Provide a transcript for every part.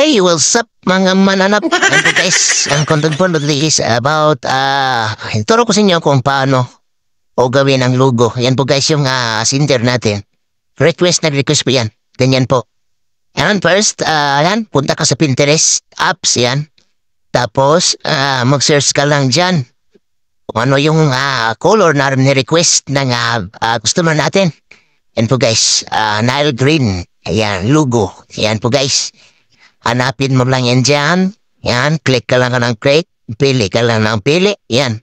Hey, what's up mga mananap? And guys, ang content po nito is about, ah, uh, ituro ko sa inyo kung paano o gawin ang logo. Yan po guys yung uh, ah, sinter natin. Request na request po yan. Ganyan po. Yan first, uh, yan, punta ka sa Pinterest apps yan. Tapos, uh, mag-search ka lang dyan. Kung ano yung uh, color na ni-request ng uh, uh, customer natin. Yan po guys, uh, Nile Green. Ayan, logo. Ayan po guys. Hanapin mo lang yan dyan. Yan, click ka lang ng click. Pili ka lang ng pili. Yan.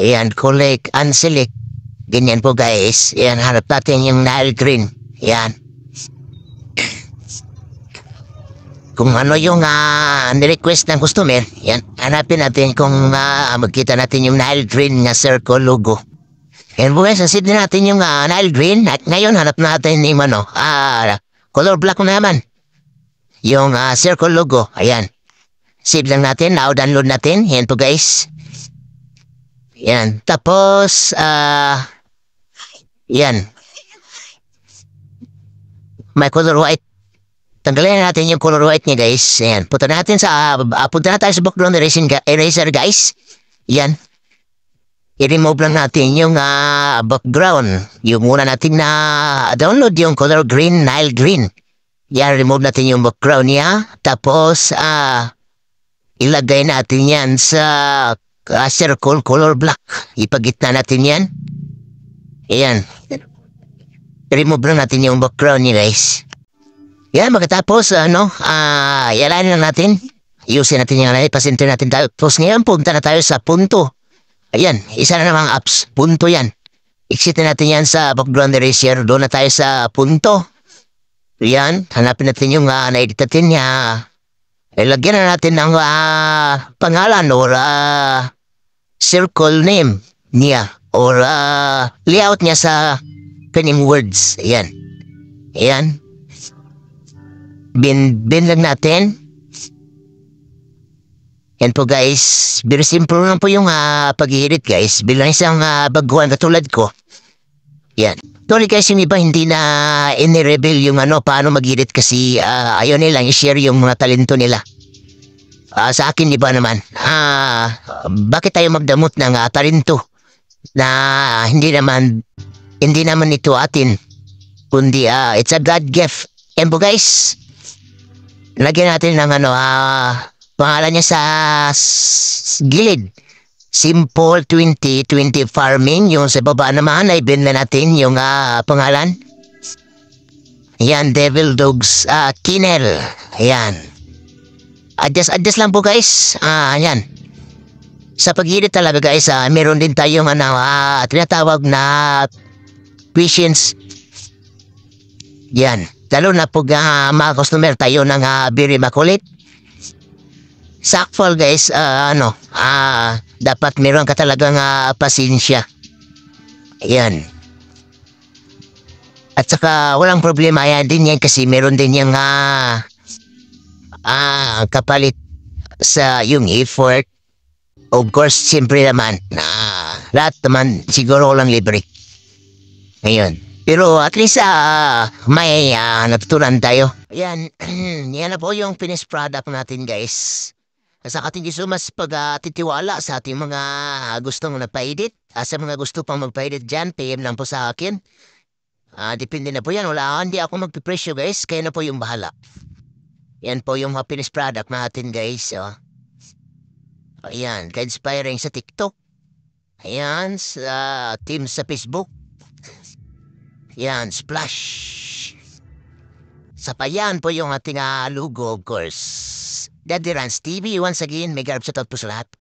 Yan, click and select. Ganyan po guys. Yan, harap natin yung Nile Green. Yan. Kung ano yung uh, ah, request ng customer, yan, hanapin natin kung uh, magkita natin yung Nile Green na circle logo. Yan po guys, nasid natin yung uh, Nile Green at ngayon hanap natin yung ano, uh, color black na naman yung ah, circle logo. Ayan. Save lang natin. Now download natin. Ayan po guys. Ayan. Tapos, ah, ayan. May color white. Tanggalin natin yung color white niya guys. Ayan. Punta natin sa, uh, punta na tayo sa background eraser, eraser guys. Ayan. I-remove lang natin yung uh, background. Yung muna natin na download yung color green, Nile green. Yan, remove natin yung background niya. Tapos, ah, ilagay natin yan sa uh, circle color black. Ipagitna natin yan. Ayan. Remove lang natin yung background niya, guys. Yan, magkatapos, ano, ah, uh, yalan lang natin. Iusin natin yung alay, pasintin natin tayo. Tapos ngayon, punta na tayo sa punto. Ayan, isa na namang apps. Punto yan. Exit natin yan sa background eraser. Doon na tayo sa punto. Yan, hanapin natin yung uh, ah, naeditatin niya. Ilagyan eh, na natin ng uh, ah, pangalan or uh, circle name niya or uh, layout niya sa kanyang words. Yan. Yan. Bin, bin lang natin. Yan po guys. Very simple lang po yung uh, pag guys. Bilang isang uh, baguhan katulad ko. Yan. Tony kasi yung iba hindi na inireveal yung ano, paano magilit kasi uh, ayaw nilang i-share yung mga talento nila. Uh, sa akin iba naman, uh, bakit tayo magdamot ng uh, talento na hindi naman hindi naman ito atin kundi uh, it's a God gift. Embo guys, lagyan natin ng ano, uh, pangalan niya sa gilid. Simple 2020 Farming, yung sa baba naman ay bin na natin yung uh, pangalan. Yan, Devil Dogs uh, ah, Kinel. Ayan. Adjust, adjust lang po guys. Ah, uh, ayan. Sa pag talaga guys, uh, meron din tayong ano, uh, tinatawag na patience. Yan. Lalo na po uh, mga customer tayo ng uh, very makulit. Sakful guys, uh, ano, uh, dapat meron ka talagang uh, pasensya. Ayan. At saka walang problema ayan din yan kasi meron din yung uh, uh, kapalit sa yung effort. Of course, siyempre naman, uh, lahat naman siguro walang libre. Ngayon. Pero at least uh, may uh, natutunan tayo. Ayan, yan na po yung finished product natin guys sa ating gusto mas pagtitiwala sa ating mga gustong nagpaedit. Uh, sa mga gusto pang magpaedit dyan, PM lang po sa akin. Uh, depende na po yan. Wala, hindi ako magpipresyo guys. Kaya na po yung bahala. Yan po yung happiness product natin guys. Oh. Ayan, ka-inspiring sa TikTok. Ayan, sa team sa Facebook. Ayan, splash. Sa payan po yung ating uh, logo of course. ده الدرع عن ستيفي وانس اجين ميجي على بشطة